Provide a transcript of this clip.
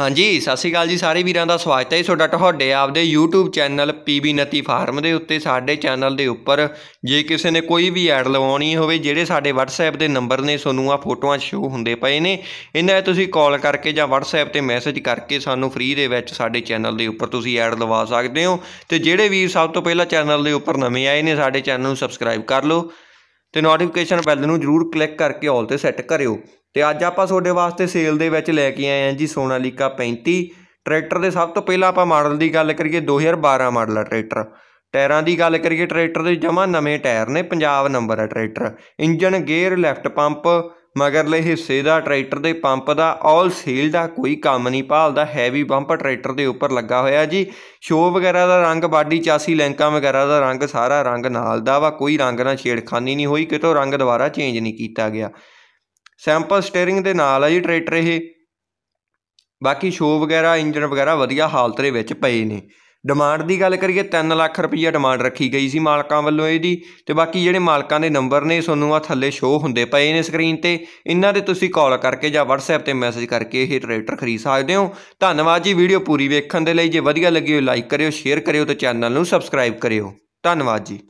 ਹਾਂਜੀ ਸਤਿ ਸ਼੍ਰੀ ਅਕਾਲ ਜੀ ਸਾਰੇ ਵੀਰਾਂ ਦਾ ਸਵਾਗਤ ਹੈ ਤੁਹਾਡਾ ਤੁਹਾਡੇ ਆਪਦੇ YouTube ਚੈਨਲ PB ਨਤੀ ਫਾਰਮ ਦੇ ਉੱਤੇ ਸਾਡੇ ਚੈਨਲ ਦੇ ਉੱਪਰ ਜੇ ਕਿਸੇ ਨੇ ਕੋਈ ਵੀ ਐਡ ਲਵਾਉਣੀ ਹੋਵੇ ਜਿਹੜੇ ਸਾਡੇ WhatsApp ਦੇ ਨੰਬਰ ਨੇ ਤੁਹਾਨੂੰ ਆ ਫੋਟੋਆਂ ਸ਼ੋ ਹੁੰਦੇ ਪਏ ਨੇ ਇਹਨਾਂ ਤੁਸੀਂ ਕਾਲ ਕਰਕੇ ਜਾਂ WhatsApp ਤੇ ਮੈਸੇਜ ਕਰਕੇ ਸਾਨੂੰ ਫ੍ਰੀ ਦੇ ਵਿੱਚ ਸਾਡੇ ਚੈਨਲ ਦੇ ਉੱਪਰ ਤੁਸੀਂ ਐਡ ਲਵਾ ਸਕਦੇ ਹੋ ਤੇ ਜਿਹੜੇ ਵੀਰ ਸਭ ਤੋਂ ਪਹਿਲਾਂ ਚੈਨਲ ਦੇ ਉੱਪਰ ਨਵੇਂ ਆਏ ਨੇ ਸਾਡੇ ਚੈਨਲ ਨੂੰ ਸਬਸਕ੍ਰਾਈਬ ਕਰ ਲਓ ਤੇ ਨੋਟੀਫਿਕੇਸ਼ਨ ਬੈਲ ਨੂੰ ਜਰੂਰ ਕਲਿੱਕ ਕਰਕੇ ਆਲ ਤੇ ਸੈੱਟ ਕਰਿਓ ਤੇ ਅੱਜ ਆਪਾਂ ਤੁਹਾਡੇ ਵਾਸਤੇ ਸੇਲ ਦੇ ਵਿੱਚ ਲੈ ਕੇ ਆਏ ਆਂ ਜੀ ਸੋਨਾਲੀਕਾ 35 ਟਰੈਕਟਰ ਦੇ ਸਭ ਤੋਂ ਪਹਿਲਾਂ ਆਪਾਂ ਮਾਡਲ ਦੀ ਗੱਲ ਕਰੀਏ 2012 ਮਾਡਲ ਆ ਟਰੈਕਟਰ ਟਾਇਰਾਂ ਦੀ ਗੱਲ ਕਰੀਏ ਟਰੈਕਟਰ ਦੇ ਜਮਾ ਨਵੇਂ ਟਾਇਰ ਨੇ ਪੰਜਾਬ ਨੰਬਰ ਆ tractor engine gear left pump ਮਗਰਲੇ ਹਿੱਸੇ ਦਾ ਟਰੈਕਟਰ ਦੇ ਪੰਪ ਦਾ ਆਲ ਸੀਲ ਦਾ ਕੋਈ ਕੰਮ ਨਹੀਂ ਭਾਲਦਾ ਹੈਵੀ ਪੰਪ ਟਰੈਕਟਰ ਦੇ ਉੱਪਰ ਲੱਗਾ ਹੋਇਆ ਜੀ ਸ਼ੋ ਵਗੈਰਾ ਦਾ ਰੰਗ ਬਾਡੀ ਚਾਸੀ ਲੈਂਕਾਂ ਵਗੈਰਾ ਦਾ ਰੰਗ ਸਾਰਾ ਰੰਗ ਨਾਲ ਦਾ ਵਾ ਕੋਈ ਰੰਗ ਨਾਲ ਛੇੜਖਾਨੀ ਨਹੀਂ ਹੋਈ ਕਿਤੋਂ ਰੰਗ ਦੁਬਾਰਾ ਚੇਂਜ ਨਹੀਂ ਕੀਤਾ ਗਿਆ ਸੈਂਪਲ ਸਟੀਅਰਿੰਗ ਦੇ ਨਾਲ ਆ ਜੀ ਟਰੈਕਟਰ ਇਹ ਬਾਕੀ ਸ਼ੋ ਵਗੈਰਾ ਇੰਜਨ ਵਗੈਰਾ ਵਧੀਆ ਹਾਲਤ ਦੇ ਵਿੱਚ ਪਏ ਨੇ ਡਿਮਾਂਡ ਦੀ ਗੱਲ ਕਰੀਏ 3 ਲੱਖ ਰੁਪਈਆ ਡਿਮਾਂਡ ਰੱਖੀ ਗਈ ਸੀ ਮਾਲਕਾਂ ਵੱਲੋਂ ਇਹਦੀ ਤੇ ਬਾਕੀ ਜਿਹੜੇ ਮਾਲਕਾਂ ਦੇ ਨੰਬਰ ਨੇ ਤੁਹਾਨੂੰ ਆ ਥੱਲੇ ਸ਼ੋ ਹੁੰਦੇ ਪਏ ਨੇ ਸਕਰੀਨ ਤੇ ਇਹਨਾਂ ਦੇ ਤੁਸੀਂ ਕਾਲ ਕਰਕੇ ਜਾਂ WhatsApp ਤੇ ਮੈਸੇਜ ਕਰਕੇ ਇਹ ਟਰੈਕਟਰ ਖਰੀਦ ਸਕਦੇ ਹੋ ਧੰਨਵਾਦ ਜੀ ਵੀਡੀਓ ਪੂਰੀ ਵੇਖਣ ਦੇ ਲਈ ਜੇ ਵਧੀਆ ਲੱਗੀ ਹੋ ਲਾਈਕ ਕਰਿਓ ਸ਼ੇਅਰ ਕਰਿਓ ਤੇ ਚੈਨਲ ਨੂੰ ਸਬਸਕ੍ਰਾਈਬ ਕਰਿਓ ਧੰਨਵਾਦ ਜੀ